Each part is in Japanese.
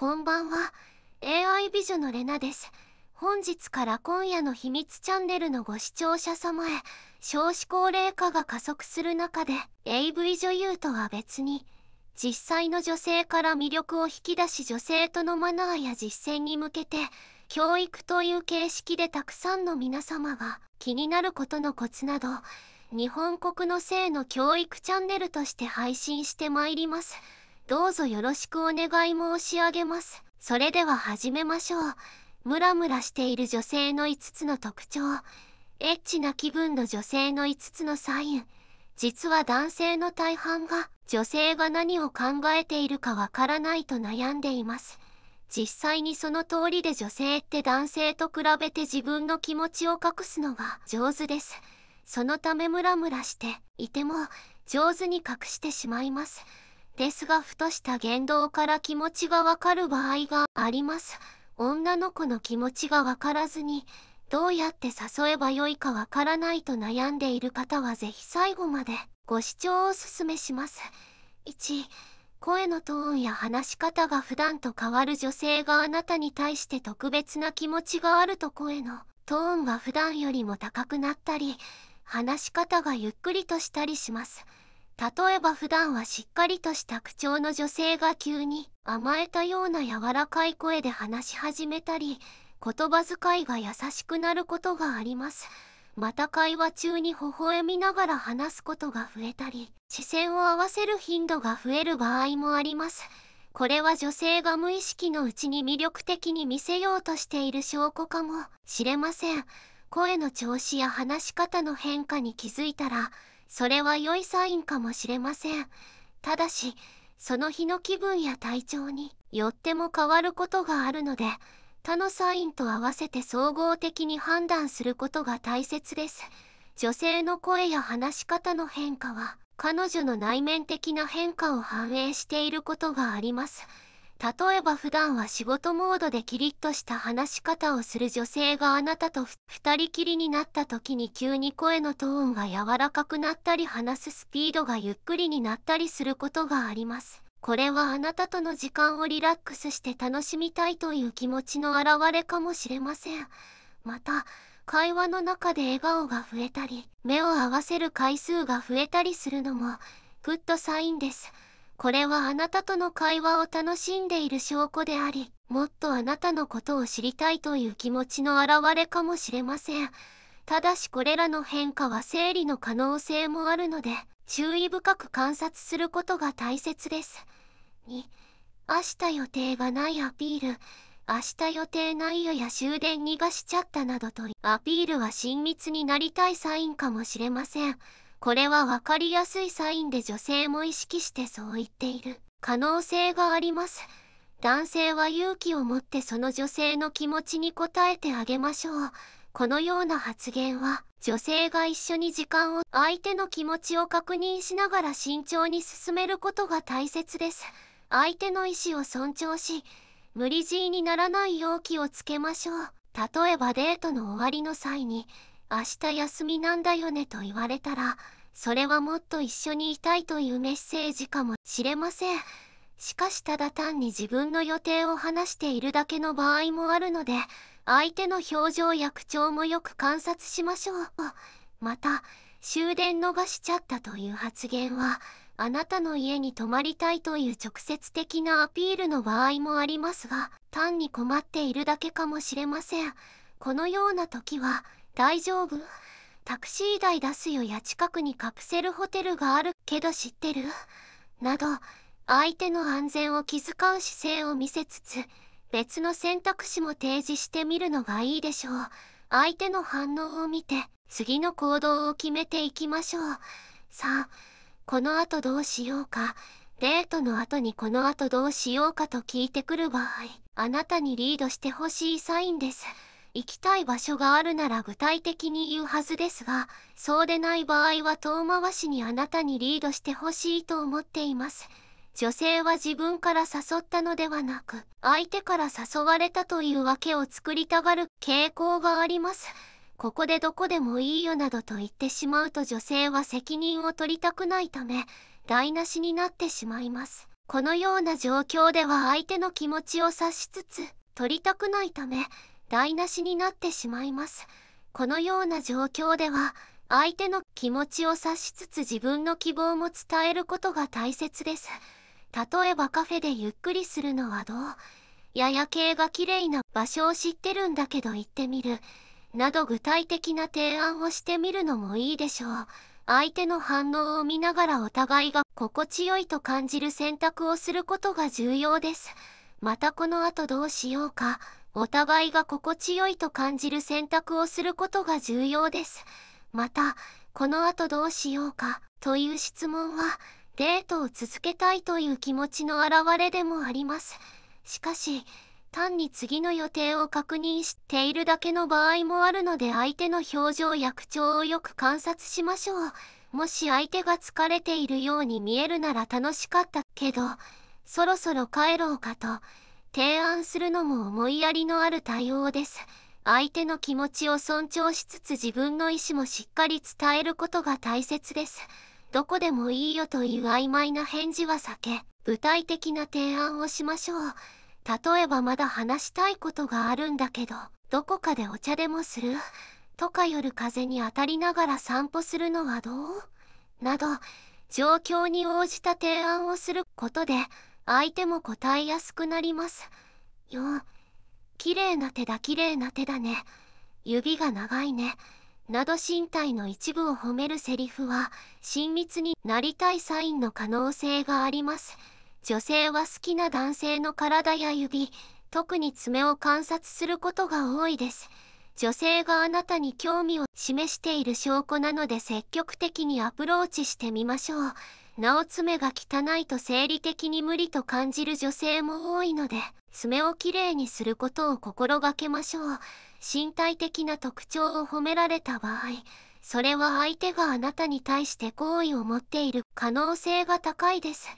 こんばんは AI 美女のレナです本日から今夜の秘密チャンネルのご視聴者様へ少子高齢化が加速する中で AV 女優とは別に実際の女性から魅力を引き出し女性とのマナーや実践に向けて教育という形式でたくさんの皆様が気になることのコツなど日本国の性の教育チャンネルとして配信してまいります。どうぞよろしくお願い申し上げます。それでは始めましょう。ムラムラしている女性の5つの特徴。エッチな気分の女性の5つのサイン。実は男性の大半が女性が何を考えているかわからないと悩んでいます。実際にその通りで女性って男性と比べて自分の気持ちを隠すのが上手です。そのためムラムラしていても上手に隠してしまいます。ですがふとした言動から気持ちがわかる場合があります。女の子の気持ちがわからずに、どうやって誘えばよいかわからないと悩んでいる方はぜひ最後までご視聴をおすすめします。1、声のトーンや話し方が普段と変わる女性があなたに対して特別な気持ちがあると声のトーンが普段よりも高くなったり、話し方がゆっくりとしたりします。例えば普段はしっかりとした口調の女性が急に甘えたような柔らかい声で話し始めたり言葉遣いが優しくなることがありますまた会話中に微笑みながら話すことが増えたり視線を合わせる頻度が増える場合もありますこれは女性が無意識のうちに魅力的に見せようとしている証拠かもしれません声の調子や話し方の変化に気づいたらそれは良いサインかもしれませんただしその日の気分や体調によっても変わることがあるので他のサインと合わせて総合的に判断することが大切です女性の声や話し方の変化は彼女の内面的な変化を反映していることがあります例えば普段は仕事モードでキリッとした話し方をする女性があなたと二人きりになった時に急に声のトーンが柔らかくなったり話すスピードがゆっくりになったりすることがあります。これはあなたとの時間をリラックスして楽しみたいという気持ちの表れかもしれません。また、会話の中で笑顔が増えたり、目を合わせる回数が増えたりするのも、グッドサインです。これはあなたとの会話を楽しんでいる証拠であり、もっとあなたのことを知りたいという気持ちの表れかもしれません。ただしこれらの変化は生理の可能性もあるので、注意深く観察することが大切です。2、明日予定がないアピール。明日予定ないよや終電逃がしちゃったなどとアピールは親密になりたいサインかもしれません。これは分かりやすいサインで女性も意識してそう言っている可能性があります男性は勇気を持ってその女性の気持ちに応えてあげましょうこのような発言は女性が一緒に時間を相手の気持ちを確認しながら慎重に進めることが大切です相手の意思を尊重し無理強いにならない容器をつけましょう例えばデートの終わりの際に明日休みなんだよねと言われたらそれはもっと一緒にいたいというメッセージかもしれませんしかしただ単に自分の予定を話しているだけの場合もあるので相手の表情や口調もよく観察しましょうまた終電逃しちゃったという発言はあなたの家に泊まりたいという直接的なアピールの場合もありますが単に困っているだけかもしれませんこのような時は大丈夫タクシー代出すよや近くにカプセルホテルがあるけど知ってるなど相手の安全を気遣う姿勢を見せつつ別の選択肢も提示してみるのがいいでしょう相手の反応を見て次の行動を決めていきましょうさあこの後どうしようかデートの後にこの後どうしようかと聞いてくる場合あなたにリードしてほしいサインです行きたい場所があるなら具体的に言うはずですがそうでない場合は遠回しにあなたにリードしてほしいと思っています女性は自分から誘ったのではなく相手から誘われたというわけを作りたがる傾向がありますここでどこでもいいよなどと言ってしまうと女性は責任を取りたくないため台無しになってしまいますこのような状況では相手の気持ちを察しつつ取りたくないため台無しになってしまいます。このような状況では、相手の気持ちを察しつつ自分の希望も伝えることが大切です。例えばカフェでゆっくりするのはどうやや系が綺麗な場所を知ってるんだけど行ってみる。など具体的な提案をしてみるのもいいでしょう。相手の反応を見ながらお互いが心地よいと感じる選択をすることが重要です。またこの後どうしようか。お互いが心地よいと感じる選択をすることが重要です。また、この後どうしようかという質問は、デートを続けたいという気持ちの表れでもあります。しかし、単に次の予定を確認しているだけの場合もあるので相手の表情や口調をよく観察しましょう。もし相手が疲れているように見えるなら楽しかったけど、そろそろ帰ろうかと。提案するのも思いやりのある対応です。相手の気持ちを尊重しつつ自分の意思もしっかり伝えることが大切です。どこでもいいよという曖昧な返事は避け、具体的な提案をしましょう。例えばまだ話したいことがあるんだけど、どこかでお茶でもするとか夜風に当たりながら散歩するのはどうなど、状況に応じた提案をすることで、相手も答えやすくなりますよ綺麗な手だ綺麗な手だね指が長いねなど身体の一部を褒めるセリフは親密になりたいサインの可能性があります女性は好きな男性の体や指特に爪を観察することが多いです女性があなたに興味を示している証拠なので積極的にアプローチしてみましょう。なお爪が汚いと生理的に無理と感じる女性も多いので、爪をきれいにすることを心がけましょう。身体的な特徴を褒められた場合、それは相手があなたに対して好意を持っている可能性が高いです。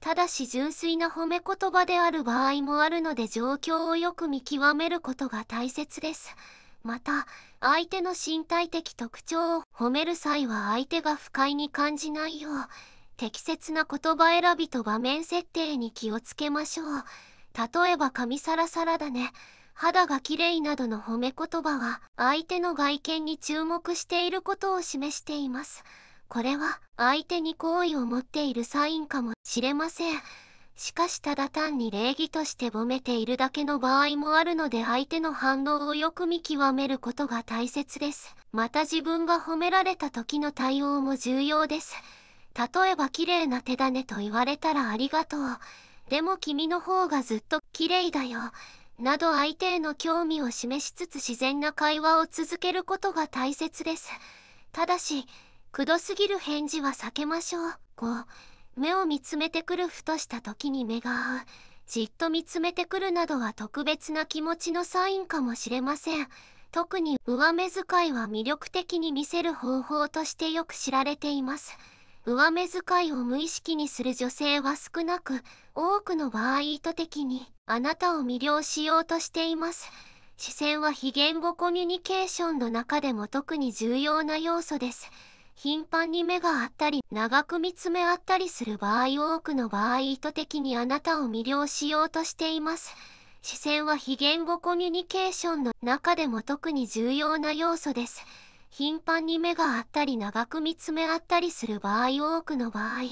ただし純粋な褒め言葉である場合もあるので状況をよく見極めることが大切です。また相手の身体的特徴を褒める際は相手が不快に感じないよう適切な言葉選びと場面設定に気をつけましょう例えば髪サラサラだね肌が綺麗などの褒め言葉は相手の外見に注目していることを示していますこれは相手に好意を持っているサインかもしれませんしかしただ単に礼儀として褒めているだけの場合もあるので相手の反応をよく見極めることが大切です。また自分が褒められた時の対応も重要です。例えば綺麗な手だねと言われたらありがとう。でも君の方がずっと綺麗だよ。など相手への興味を示しつつ自然な会話を続けることが大切です。ただし、くどすぎる返事は避けましょう。5目を見つめてくるふとした時に目が合うじっと見つめてくるなどは特別な気持ちのサインかもしれません特に上目遣いは魅力的に見せる方法としてよく知られています上目遣いを無意識にする女性は少なく多くの場合意図的にあなたを魅了しようとしています視線は非言語コミュニケーションの中でも特に重要な要素です頻繁に目が合ったり長く見つめ合ったりする場合多くの場合意図的にあなたを魅了しようとしています。視線は非言語コミュニケーションの中でも特に重要な要素です。頻繁に目が合ったり長く見つめ合ったりする場合多くの場合、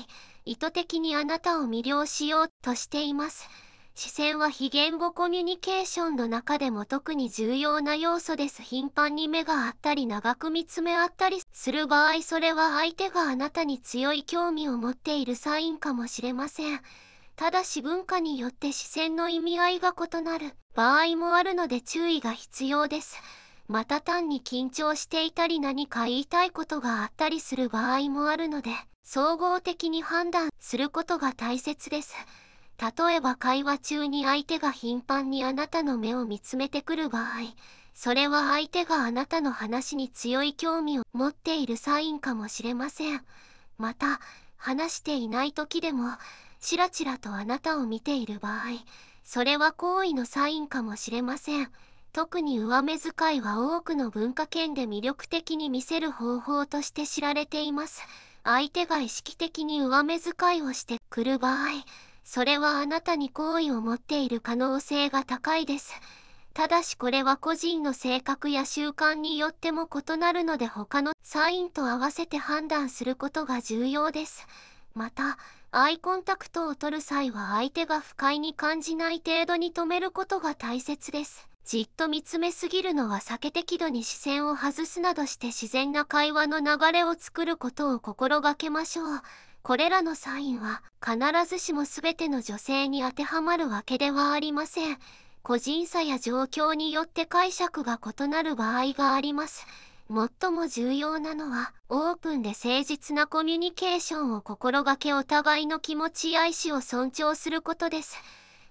意図的にあなたを魅了しようとしています。視線は非言語コミュニケーションの中でも特に重要な要素です頻繁に目があったり長く見つめ合ったりする場合それは相手があなたに強い興味を持っているサインかもしれませんただし文化によって視線の意味合いが異なる場合もあるので注意が必要ですまた単に緊張していたり何か言いたいことがあったりする場合もあるので総合的に判断することが大切です例えば会話中に相手が頻繁にあなたの目を見つめてくる場合、それは相手があなたの話に強い興味を持っているサインかもしれません。また、話していない時でも、ちらちらとあなたを見ている場合、それは好意のサインかもしれません。特に上目遣いは多くの文化圏で魅力的に見せる方法として知られています。相手が意識的に上目遣いをしてくる場合、それはあなたに好意を持っている可能性が高いです。ただしこれは個人の性格や習慣によっても異なるので他のサインと合わせて判断することが重要です。また、アイコンタクトを取る際は相手が不快に感じない程度に止めることが大切です。じっと見つめすぎるのは避け適度に視線を外すなどして自然な会話の流れを作ることを心がけましょう。これらのサインは必ずしも全ての女性に当てはまるわけではありません。個人差や状況によって解釈が異なる場合があります。最も重要なのは、オープンで誠実なコミュニケーションを心がけお互いの気持ちや意思を尊重することです。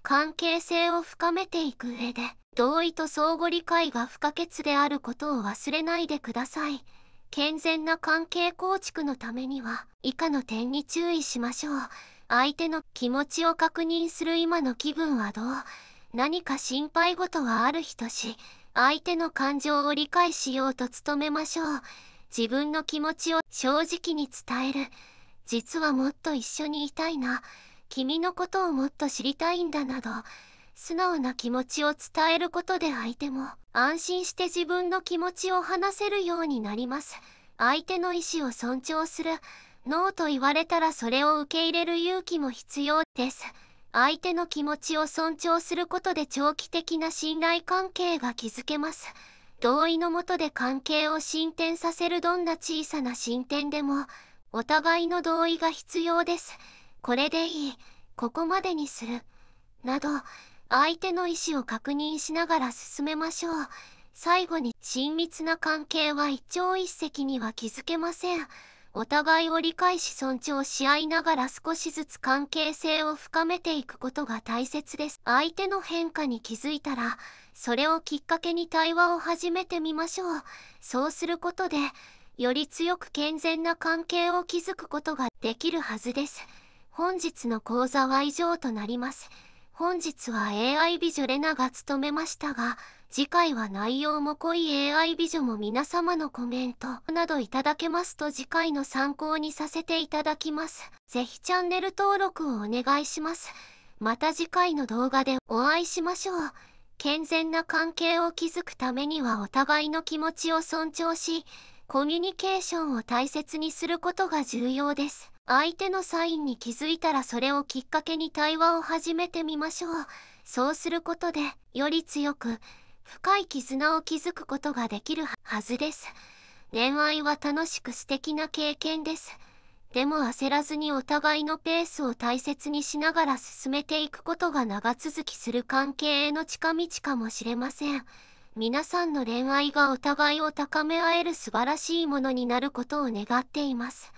関係性を深めていく上で、同意と相互理解が不可欠であることを忘れないでください。健全な関係構築のためには以下の点に注意しましょう相手の気持ちを確認する今の気分はどう何か心配事はある人し相手の感情を理解しようと努めましょう自分の気持ちを正直に伝える実はもっと一緒にいたいな君のことをもっと知りたいんだなど素直な気持ちを伝えることで相手も安心して自分の気持ちを話せるようになります。相手の意思を尊重する。ノーと言われたらそれを受け入れる勇気も必要です。相手の気持ちを尊重することで長期的な信頼関係が築けます。同意のもとで関係を進展させるどんな小さな進展でも、お互いの同意が必要です。これでいい。ここまでにする。など、相手の意思を確認しながら進めましょう。最後に親密な関係は一朝一夕には築けません。お互いを理解し尊重し合いながら少しずつ関係性を深めていくことが大切です。相手の変化に気づいたら、それをきっかけに対話を始めてみましょう。そうすることで、より強く健全な関係を築くことができるはずです。本日の講座は以上となります。本日は AI 美女レナが務めましたが、次回は内容も濃い AI 美女も皆様のコメントなどいただけますと次回の参考にさせていただきます。ぜひチャンネル登録をお願いします。また次回の動画でお会いしましょう。健全な関係を築くためにはお互いの気持ちを尊重し、コミュニケーションを大切にすることが重要です。相手のサインに気づいたらそれをきっかけに対話を始めてみましょうそうすることでより強く深い絆を築くことができるはずです恋愛は楽しく素敵な経験ですでも焦らずにお互いのペースを大切にしながら進めていくことが長続きする関係への近道かもしれません皆さんの恋愛がお互いを高め合える素晴らしいものになることを願っています